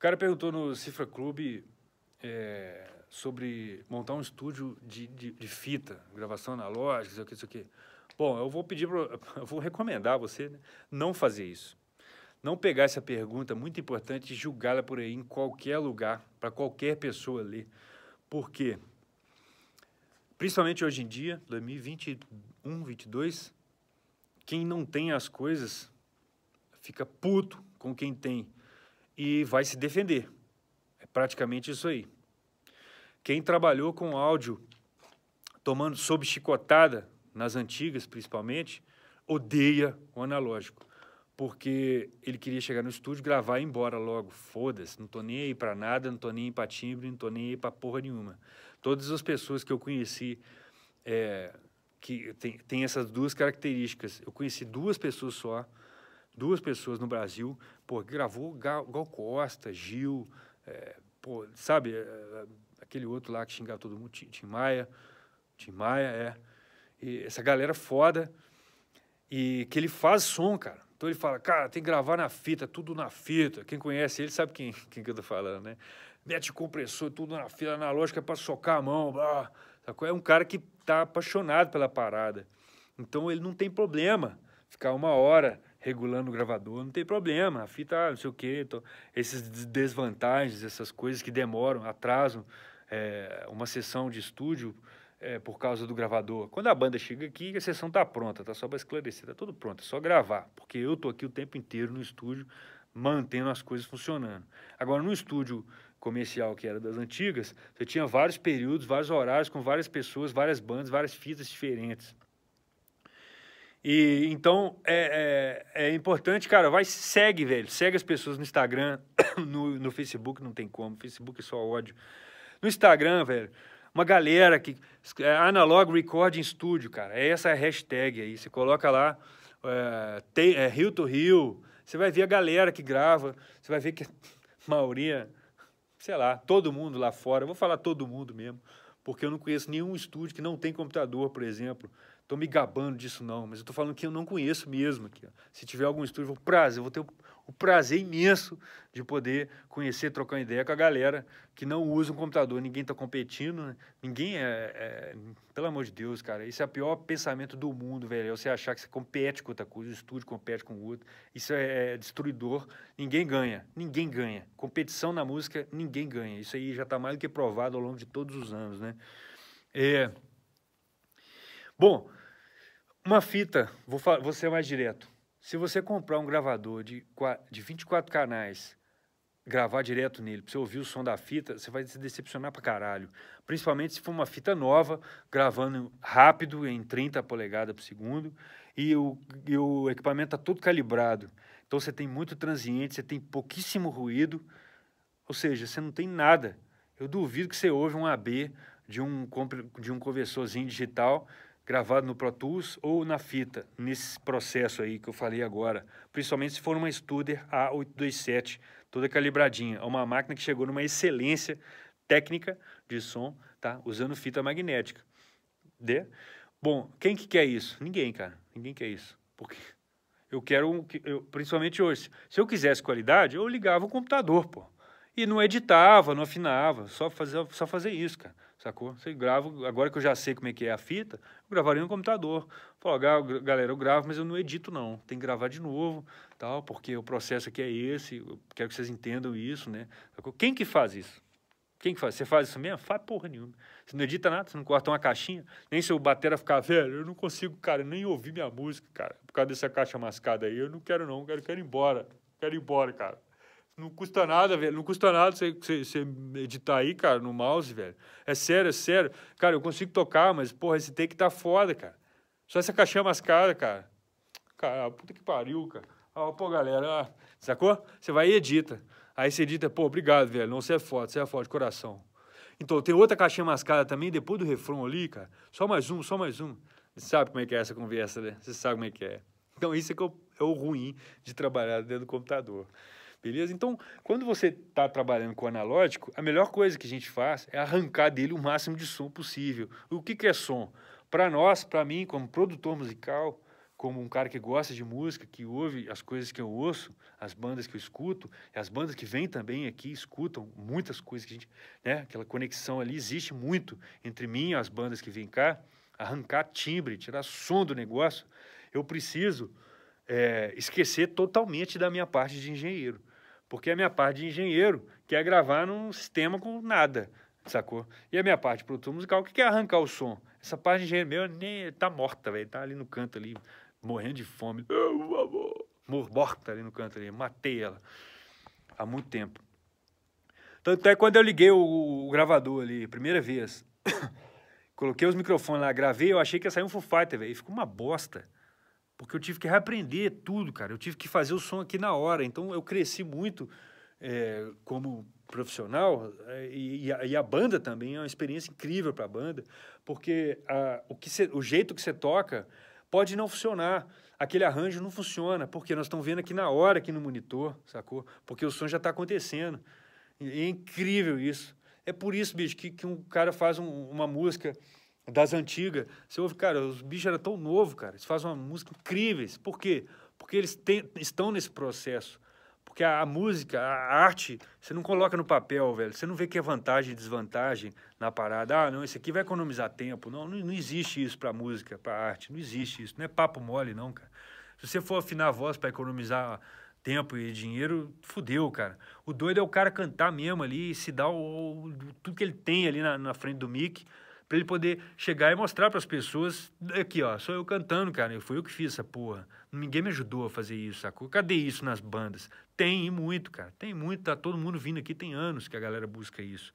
O cara perguntou no Cifra Clube é, sobre montar um estúdio de, de, de fita, gravação analógica, isso aqui, isso aqui. Bom, eu vou pedir, eu vou recomendar a você né, não fazer isso. Não pegar essa pergunta muito importante e julgá-la por aí em qualquer lugar, para qualquer pessoa ler. Por quê? Principalmente hoje em dia, 2021, 2022, quem não tem as coisas fica puto com quem tem e vai se defender. É praticamente isso aí. Quem trabalhou com áudio tomando sob chicotada, nas antigas principalmente, odeia o analógico. Porque ele queria chegar no estúdio, gravar e ir embora logo. Foda-se, não tô nem aí pra nada, não tô nem aí pra timbre, não tô nem aí pra porra nenhuma. Todas as pessoas que eu conheci é, que tem, tem essas duas características. Eu conheci duas pessoas só duas pessoas no Brasil, pô, gravou Gal, Costa, Gil, é, pô, sabe, é, é, aquele outro lá que xingava todo mundo, Tim, Tim Maia, Tim Maia, é, e essa galera foda, e que ele faz som, cara. Então ele fala, cara, tem que gravar na fita, tudo na fita. Quem conhece ele sabe quem, quem que eu tô falando, né? Mete compressor, tudo na fita, analógica para socar a mão, blá. É um cara que tá apaixonado pela parada. Então ele não tem problema ficar uma hora regulando o gravador, não tem problema, a fita, não sei o quê, tô... esses desvantagens, essas coisas que demoram, atrasam é, uma sessão de estúdio é, por causa do gravador. Quando a banda chega aqui, a sessão está pronta, tá só para esclarecer, está tudo pronto, é só gravar, porque eu estou aqui o tempo inteiro no estúdio mantendo as coisas funcionando. Agora, no estúdio comercial que era das antigas, você tinha vários períodos, vários horários, com várias pessoas, várias bandas, várias fitas diferentes. E então é, é, é, importante, cara, vai, segue, velho. Segue as pessoas no Instagram, no, no Facebook não tem como, Facebook é só ódio. No Instagram, velho, uma galera que. É, Analog Recording Studio, cara. É essa hashtag aí. Você coloca lá é, tem, é, Rio to Rio. Você vai ver a galera que grava, você vai ver que a maioria, sei lá, todo mundo lá fora. Eu vou falar todo mundo mesmo, porque eu não conheço nenhum estúdio que não tem computador, por exemplo estou me gabando disso não, mas eu estou falando que eu não conheço mesmo aqui. Ó. Se tiver algum estúdio, eu vou, prazer, eu vou ter o, o, prazer imenso de poder conhecer, trocar ideia com a galera que não usa um computador, ninguém está competindo, né? ninguém é, é, Pelo amor de Deus, cara, isso é o pior pensamento do mundo, velho, é você achar que você compete com outra coisa, o estúdio compete com o outro, isso é, é destruidor, ninguém ganha, ninguém ganha. Competição na música, ninguém ganha, isso aí já está mais do que provado ao longo de todos os anos, né? É... Bom, uma fita, vou, vou ser mais direto. Se você comprar um gravador de, de 24 canais, gravar direto nele, pra você ouvir o som da fita, você vai se decepcionar pra caralho. Principalmente se for uma fita nova, gravando rápido, em 30 polegadas por segundo, e o, e o equipamento tá todo calibrado. Então você tem muito transiente, você tem pouquíssimo ruído, ou seja, você não tem nada. Eu duvido que você ouve um AB de um, de um conversorzinho digital gravado no Pro Tools ou na fita, nesse processo aí que eu falei agora. Principalmente se for uma Studer A827, toda calibradinha. É uma máquina que chegou numa excelência técnica de som, tá? Usando fita magnética. De? Bom, quem que quer isso? Ninguém, cara. Ninguém quer isso. Porque eu quero, um, eu, principalmente hoje, se eu quisesse qualidade, eu ligava o computador, pô. E não editava, não afinava, só fazer, só fazer isso, cara sacou? Você grava, agora que eu já sei como é que é a fita, eu gravaria no computador. Falo, galera, eu gravo, mas eu não edito não, tem que gravar de novo, tal, porque o processo aqui é esse, eu quero que vocês entendam isso, né? Sacou? Quem que faz isso? Quem que faz? Você faz isso mesmo? Faz porra nenhuma. Você não edita nada, você não corta uma caixinha, nem se o batera ficar, velho, eu não consigo, cara, nem ouvir minha música, cara, por causa dessa caixa mascada aí, eu não quero não, eu quero, quero ir embora, quero ir embora, cara. Não custa nada, velho. Não custa nada você, você, editar aí, cara, no mouse, velho. É sério, é sério. Cara, eu consigo tocar, mas, porra, esse take tá foda, cara. Só essa caixinha mascada, cara. Cara, puta que pariu, cara. Ah, pô, galera, ah, sacou? Você vai e edita. Aí você edita, pô, obrigado, velho. Não, você é foda, você é foda, de coração. Então, tem outra caixinha mascada também, depois do refrão ali, cara. Só mais um, só mais um. Você sabe como é que é essa conversa, né? Você sabe como é que é. Então, isso é, que é o é ruim de trabalhar dentro do computador beleza? Então, quando você está trabalhando com analógico, a melhor coisa que a gente faz é arrancar dele o máximo de som possível. O que, que é som? Para nós, para mim, como produtor musical, como um cara que gosta de música, que ouve as coisas que eu ouço, as bandas que eu escuto, e as bandas que vêm também aqui escutam muitas coisas que a gente, né? Aquela conexão ali existe muito entre mim e as bandas que vêm cá. Arrancar timbre, tirar som do negócio, eu preciso é, esquecer totalmente da minha parte de engenheiro. Porque a minha parte de engenheiro quer gravar num sistema com nada, sacou? E a minha parte de produtor musical que quer arrancar o som. Essa parte de engenheiro meu nem tá morta, velho. Tá ali no canto ali, morrendo de fome. Morta ali no canto ali. Matei ela há muito tempo. Tanto é quando eu liguei o, o gravador ali, primeira vez. Coloquei os microfones lá, gravei, eu achei que ia sair um Foo Fighter, velho. Ficou uma bosta. Porque eu tive que reaprender tudo, cara. Eu tive que fazer o som aqui na hora. Então eu cresci muito é, como profissional é, e, e, a, e, a, banda também é uma experiência incrível para a banda, porque a, o, que cê, o jeito que você toca pode não funcionar. Aquele arranjo não funciona, porque nós estamos vendo aqui na hora, aqui no monitor, sacou? Porque o som já está acontecendo. é incrível isso. É por isso, bicho, que, que um cara faz um, uma música das antigas. Você ouve, cara, os bichos eram tão novos, cara. Eles fazem uma música incríveis. Por quê? Porque eles estão nesse processo. Porque a, a, música, a arte, você não coloca no papel, velho. Você não vê que é vantagem e desvantagem na parada. Ah, não, esse aqui vai economizar tempo. Não, não, não existe isso pra música, pra arte. Não existe isso. Não é papo mole, não, cara. Se você for afinar a voz para economizar tempo e dinheiro, fudeu, cara. O doido é o cara cantar mesmo ali, se dar o, o tudo que ele tem ali na, na frente do mic para ele poder chegar e mostrar para as pessoas, aqui ó, sou eu cantando, cara, eu fui eu que fiz essa porra. Ninguém me ajudou a fazer isso, sacou? Cadê isso nas bandas? Tem e muito, cara. Tem muito, tá todo mundo vindo aqui, tem anos que a galera busca isso.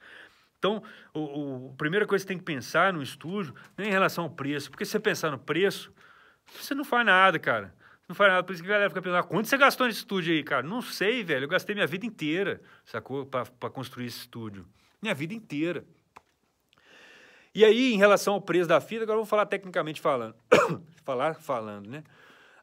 Então, o, o, primeira coisa que você tem que pensar no estúdio nem é em relação ao preço, porque se você pensar no preço, você não faz nada, cara. Não faz nada. Por isso que a galera fica pensando, ah, quanto você gastou nesse estúdio aí, cara? Não sei, velho. Eu gastei minha vida inteira, sacou? Para construir esse estúdio. Minha vida inteira. E aí, em relação ao preço da fita, agora eu vou falar tecnicamente falando. falar falando, né?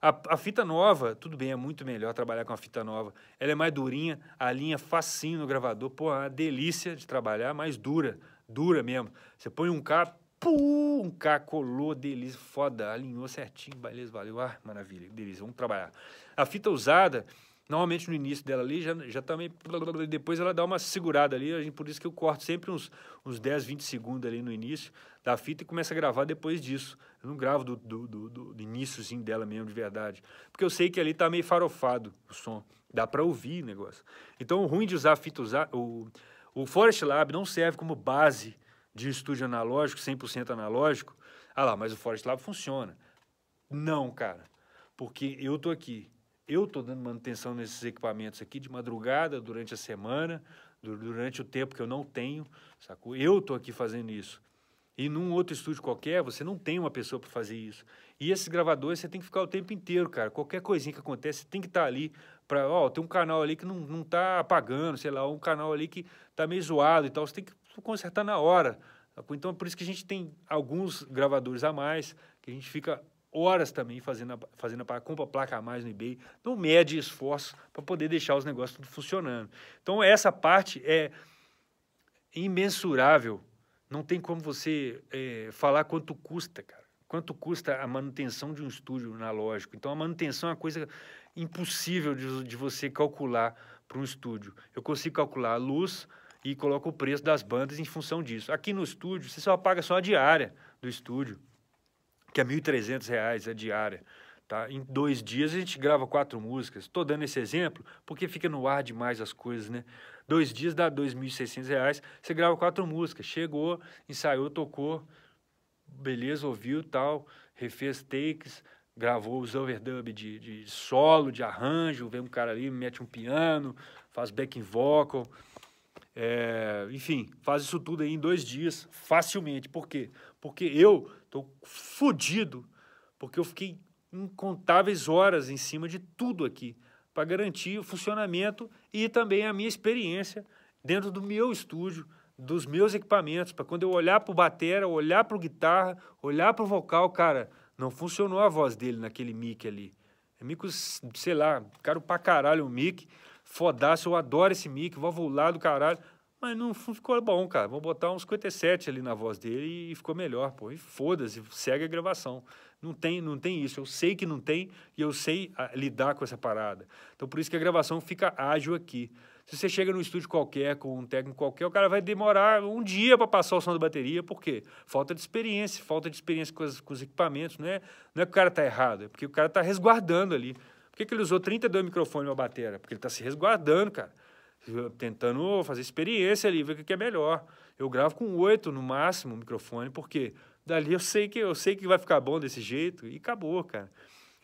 A, a, fita nova, tudo bem, é muito melhor trabalhar com a fita nova. Ela é mais durinha, a linha é facinho no gravador. Pô, é uma delícia de trabalhar, mas dura, dura mesmo. Você põe um K, pum, um cá colou, delícia, foda, alinhou certinho, beleza, valeu. Ah, maravilha, delícia, vamos trabalhar. A fita usada, Normalmente no início dela ali, já, já também. Tá depois ela dá uma segurada ali. A gente, por isso que eu corto sempre uns, uns 10, 20 segundos ali no início da fita e começo a gravar depois disso. Eu não gravo do, do, do, do iníciozinho dela mesmo, de verdade. Porque eu sei que ali tá meio farofado o som. Dá para ouvir o negócio. Então, o ruim de usar a fita, usar, o, o Forest Lab não serve como base de um estúdio analógico, 100% analógico. Ah lá, mas o Forest Lab funciona. Não, cara. Porque eu tô aqui eu estou dando manutenção nesses equipamentos aqui de madrugada, durante a semana, durante o tempo que eu não tenho, sacou? Eu estou aqui fazendo isso. E num outro estúdio qualquer, você não tem uma pessoa para fazer isso. E esses gravadores, você tem que ficar o tempo inteiro, cara. Qualquer coisinha que acontece, você tem que estar tá ali para, ó, tem um canal ali que não, não tá apagando, sei lá, um canal ali que tá meio zoado e tal, você tem que consertar na hora. Então, é por isso que a gente tem alguns gravadores a mais, que a gente fica horas também fazendo a, fazendo a compra placa a mais no eBay, não mede esforço para poder deixar os negócios tudo funcionando. Então essa parte é imensurável, não tem como você é, falar quanto custa, cara. Quanto custa a manutenção de um estúdio analógico? Então a manutenção é uma coisa impossível de, de você calcular para um estúdio. Eu consigo calcular a luz e coloco o preço das bandas em função disso. Aqui no estúdio você só paga só a diária do estúdio que é R$ 1.300 a diária. Tá? Em dois dias a gente grava quatro músicas. Estou dando esse exemplo porque fica no ar demais as coisas, né? Dois dias dá R$ 2.600, você grava quatro músicas. Chegou, ensaiou, tocou, beleza, ouviu tal, refez takes, gravou os overdub de, de solo, de arranjo, vem um cara ali, mete um piano, faz backing vocal, é, enfim, faz isso tudo aí em dois dias, facilmente. Por quê? Porque eu Estou fodido, porque eu fiquei incontáveis horas em cima de tudo aqui para garantir o funcionamento e também a minha experiência dentro do meu estúdio, dos meus equipamentos, para quando eu olhar para o batera, olhar para o guitarra, olhar para o vocal, cara, não funcionou a voz dele naquele mic ali. É mico, sei lá, caro pra caralho o mic, fodaço, eu adoro esse mic, vou voar do caralho, mas não ficou bom, cara. Vamos botar uns 57 ali na voz dele e ficou melhor, pô. E foda-se, segue a gravação. Não tem, não tem isso. Eu sei que não tem e eu sei a, ah, lidar com essa parada. Então por isso que a gravação fica ágil aqui. Se você chega num estúdio qualquer, com um técnico qualquer, o cara vai demorar um dia para passar o som da bateria, por quê? Falta de experiência, falta de experiência com, as, com os equipamentos, não é, não é que o cara tá errado, é porque o cara tá resguardando ali. Por que, que ele usou 32 microfones na bateria? Porque ele tá se resguardando, cara tentando fazer experiência ali, ver o que é melhor. Eu gravo com oito no máximo o microfone, porque dali eu sei que eu sei que vai ficar bom desse jeito e acabou, cara.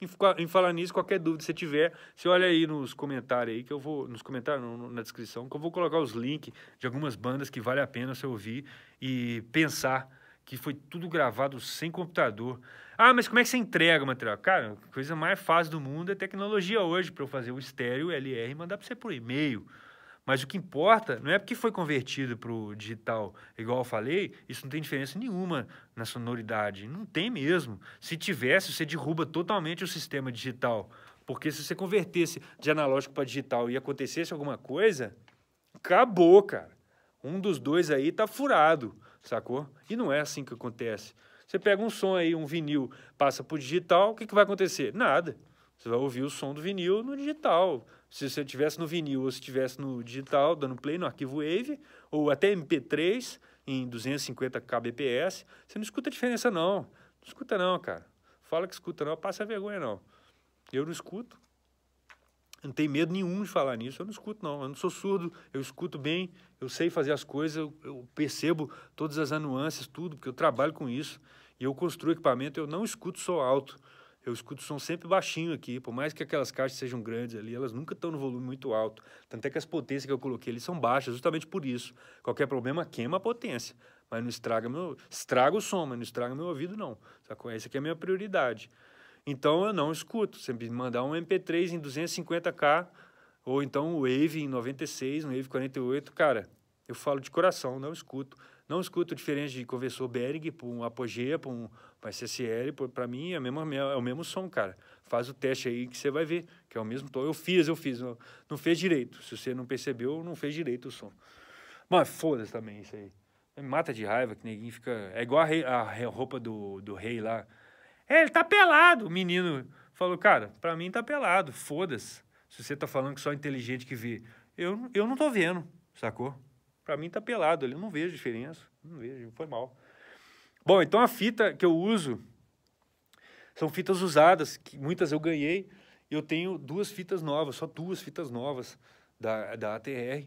Em, em falar nisso, qualquer dúvida que você tiver, você olha aí nos comentários aí que eu vou nos comentários no, na descrição que eu vou colocar os links de algumas bandas que vale a pena você ouvir e pensar que foi tudo gravado sem computador. Ah, mas como é que você entrega o material? Cara, a coisa mais fácil do mundo é tecnologia hoje para eu fazer o estéreo LR e mandar para você por e-mail. Mas o que importa não é porque foi convertido para o digital, igual eu falei, isso não tem diferença nenhuma na sonoridade. Não tem mesmo. Se tivesse, você derruba totalmente o sistema digital. Porque se você convertesse de analógico para digital e acontecesse alguma coisa, acabou, cara. Um dos dois aí tá furado, sacou? E não é assim que acontece. Você pega um som aí, um vinil, passa para o digital, o que, que vai acontecer? Nada. Você vai ouvir o som do vinil no digital. Se você tivesse no vinil ou se tivesse no digital, dando play no arquivo Wave, ou até MP3 em 250 kbps, você não escuta a diferença não. Não escuta não, cara. Fala que escuta não, passa vergonha não. Eu não escuto. não tenho medo nenhum de falar nisso. Eu não escuto não. Eu não sou surdo. Eu escuto bem. Eu sei fazer as coisas. Eu, eu percebo todas as nuances, tudo, porque eu trabalho com isso. E eu construo equipamento. Eu não escuto só alto eu escuto som sempre baixinho aqui, por mais que aquelas caixas sejam grandes ali, elas nunca estão no volume muito alto. Tanto é que as potências que eu coloquei ali são baixas, justamente por isso. Qualquer problema queima a potência, mas não estraga meu, estraga o som, mas não estraga meu ouvido não. Sacou? Essa aqui é a minha prioridade. Então eu não escuto, sempre mandar um MP3 em 250k ou então um Wave em 96, um Wave 48, cara, eu falo de coração, não escuto. Não escuto diferente de conversor Berg para um Apogea, para um pra SSL. Para mim é o, mesmo, é o mesmo som, cara. Faz o teste aí que você vai ver, que é o mesmo tom. Eu fiz, eu fiz. Não, não fez direito. Se você não percebeu, não fez direito o som. Mas foda-se também isso aí. Mata de raiva que ninguém fica. É igual a, rei, a roupa do, do rei lá. É, ele tá pelado. O menino falou, cara, para mim tá pelado. Foda-se. Se você tá falando que só inteligente que vê. Eu, eu não tô vendo, sacou? Para mim tá pelado ali, eu não vejo diferença, não vejo, foi mal. Bom, então a fita que eu uso são fitas usadas, que muitas eu ganhei. Eu tenho duas fitas novas, só duas fitas novas da, da ATR,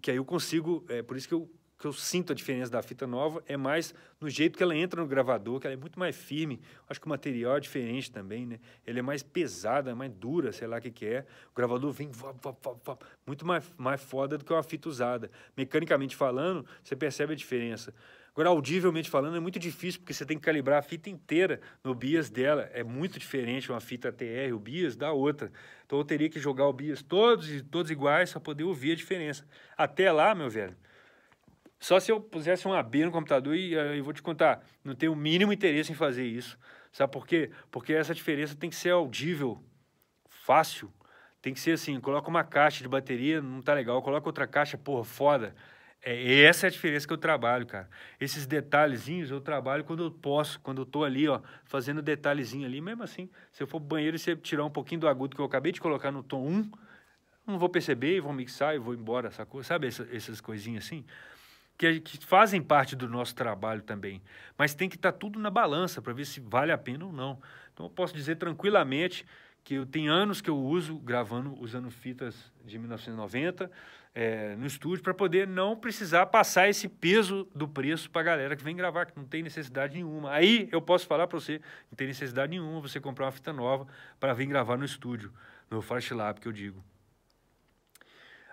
que aí eu consigo, é por isso que eu que eu sinto a diferença da fita nova é mais no jeito que ela entra no gravador, que ela é muito mais firme. Acho que o material é diferente também, né? Ele é mais pesada, é mais dura, sei lá o que, que é. O gravador vem vop, vop, vop, muito mais, mais foda do que uma fita usada. Mecanicamente falando, você percebe a diferença. Agora, audivelmente falando, é muito difícil, porque você tem que calibrar a fita inteira no bias dela. É muito diferente uma fita TR, o bias, da outra. Então, eu teria que jogar o bias todos, todos iguais para poder ouvir a diferença. Até lá, meu velho, só se eu pusesse um AB no computador e eh, eu vou te contar, não tenho o mínimo interesse em fazer isso. Sabe por quê? Porque essa diferença tem que ser audível, fácil. Tem que ser assim, coloca uma caixa de bateria, não tá legal, coloca outra caixa, porra, foda. É, essa é a diferença que eu trabalho, cara. Esses detalhezinhos eu trabalho quando eu posso, quando eu tô ali, ó, fazendo detalhezinho ali, mesmo assim. Se eu for pro banheiro e você tirar um pouquinho do agudo que eu acabei de colocar no tom 1, não vou perceber, vou mixar e vou embora, sacou? Sabe essa, essas coisinhas assim? que, que fazem parte do nosso trabalho também. Mas tem que estar tá tudo na balança para ver se vale a pena ou não. Então eu posso dizer tranquilamente que eu tenho anos que eu uso gravando usando fitas de 1990 é, eh, no estúdio para poder não precisar passar esse peso do preço para a galera que vem gravar que não tem necessidade nenhuma aí eu posso falar para você não tem necessidade nenhuma você comprar uma fita nova para vir gravar no estúdio no Fast Lab que eu digo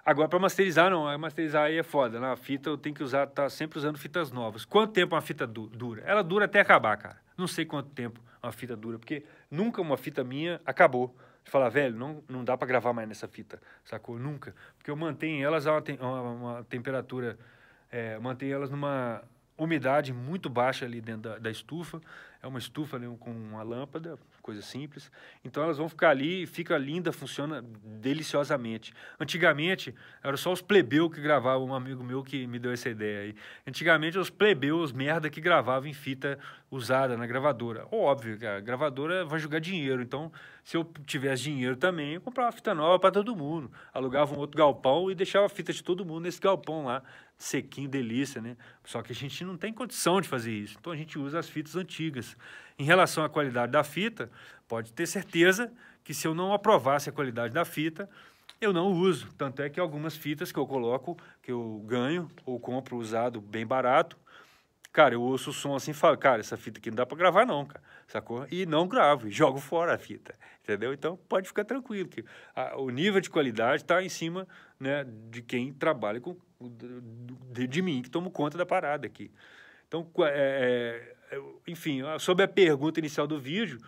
Agora, para masterizar, não. É, masterizar aí é foda. Na né? fita eu tenho que usar, tá sempre usando fitas novas. Quanto tempo uma fita du dura? Ela dura até acabar, cara. Não sei quanto tempo uma fita dura, porque nunca uma fita minha acabou. De falar, velho, não, não dá para gravar mais nessa fita, sacou? Nunca. Porque eu mantenho elas a uma, te uma, uma temperatura, é, mantenho elas numa umidade muito baixa ali dentro da, da estufa. É uma estufa ali com uma lâmpada, coisa simples. Então elas vão ficar ali, e fica linda, funciona deliciosamente. Antigamente, eram só os plebeus que gravavam, um amigo meu que me deu essa ideia aí. Antigamente, os plebeus, merda, que gravavam em fita usada na gravadora. Óbvio, a gravadora vai jogar dinheiro, então se eu tivesse dinheiro também, eu comprava fita nova para todo mundo. Alugava um outro galpão e deixava a fita de todo mundo nesse galpão lá, sequinho, delícia, né? Só que a gente não tem condição de fazer isso, então a gente usa as fitas antigas. Em relação à qualidade da fita, pode ter certeza que se eu não aprovasse a qualidade da fita, eu não uso. Tanto é que algumas fitas que eu coloco, que eu ganho ou compro usado bem barato, cara, eu ouço o som assim e falo, cara, essa fita aqui não dá para gravar não, cara, sacou? E não gravo, e jogo fora a fita, entendeu? Então pode ficar tranquilo que a, o nível de qualidade está em cima né, de quem trabalha com de, de mim, que tomo conta da parada aqui. Então, é, é enfim, sobre a pergunta inicial do vídeo,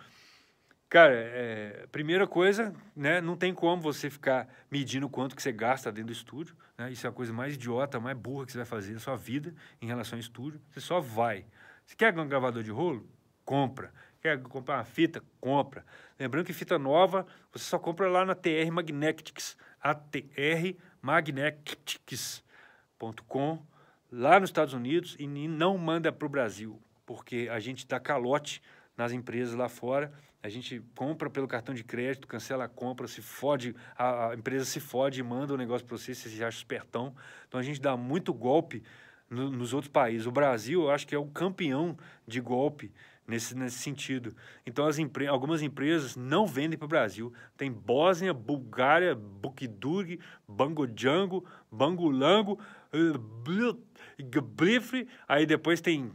cara, é, primeira coisa, né, não tem como você ficar medindo quanto que você gasta dentro do estúdio, né, isso é a coisa mais idiota, mais burra que você vai fazer na sua vida em relação ao estúdio, você só vai. Você quer um gravador de rolo? Compra. Quer comprar uma fita? Compra. Lembrando que fita nova, você só compra lá na TR Magnetics, atrmagnetics.com, lá nos Estados Unidos e não manda para o Brasil porque a gente dá calote nas empresas lá fora, a gente compra pelo cartão de crédito, cancela a compra, se fode, a, a empresa se fode e manda o um negócio para você, você se acha espertão. Então a gente dá muito golpe no, nos outros países. O Brasil, eu acho que é o campeão de golpe nesse, nesse sentido. Então as empre algumas empresas não vendem para o Brasil. Tem Bósnia, Bulgária, Bukidurg, Bangojango, Bangulango, eh, Blifre, aí depois tem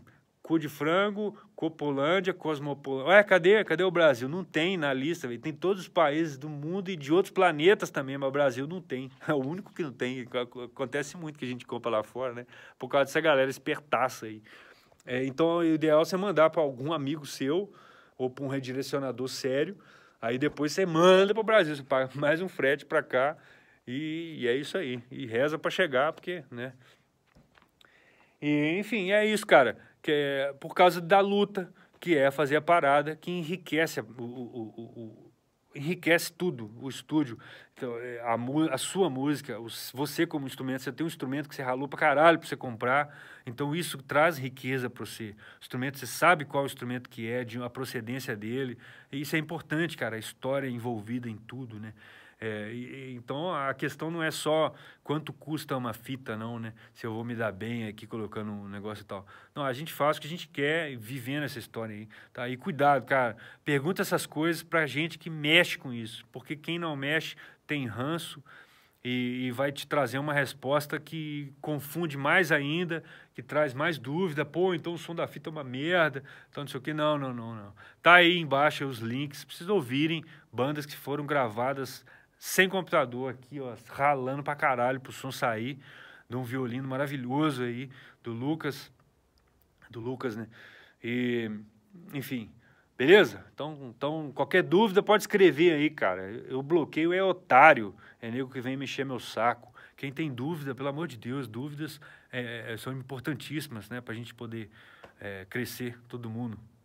cu de frango, Copolândia, Cosmopolândia. Ué, cadê? Cadê o Brasil? Não tem na lista, véio. tem todos os países do mundo e de outros planetas também, mas o Brasil não tem. É o único que não tem. Acontece muito que a gente compra lá fora, né? Por causa dessa galera espertaça aí. É, então, o ideal é você mandar para algum amigo seu ou para um redirecionador sério. Aí depois você manda para o Brasil, você paga mais um frete para cá e, e é isso aí. E reza para chegar, porque, né? E, enfim, é isso, cara que é por causa da luta, que é fazer a parada que enriquece o, o, o, enriquece tudo, o estúdio, então, é, a, a, sua música, você como instrumento, você tem um instrumento que você ralou pra caralho pra você comprar, então isso traz riqueza para você. O instrumento, você sabe qual instrumento que é, de, a procedência dele, e isso é importante, cara, a história envolvida em tudo, né? É, e, então a questão não é só quanto custa uma fita, não, né? Se eu vou me dar bem aqui colocando um negócio e tal. Não, a gente faz o que a gente quer vivendo essa história aí, tá? E cuidado, cara. Pergunta essas coisas pra gente que mexe com isso, porque quem não mexe tem ranço, e, e, vai te trazer uma resposta que confunde mais ainda, que traz mais dúvida. Pô, então o som da fita é uma merda, então não sei o que. Não, não, não, não. Tá aí embaixo os links, precisa ouvirem bandas que foram gravadas sem computador aqui, ó, ralando pra caralho pro som sair, de um violino maravilhoso aí, do Lucas, do Lucas, né? E, enfim, beleza? Então, então qualquer dúvida pode escrever aí, cara. Eu bloqueio é otário, é nego que vem mexer meu saco. Quem tem dúvida, pelo amor de Deus, dúvidas é, é são importantíssimas, né? Pra gente poder é, crescer, todo mundo.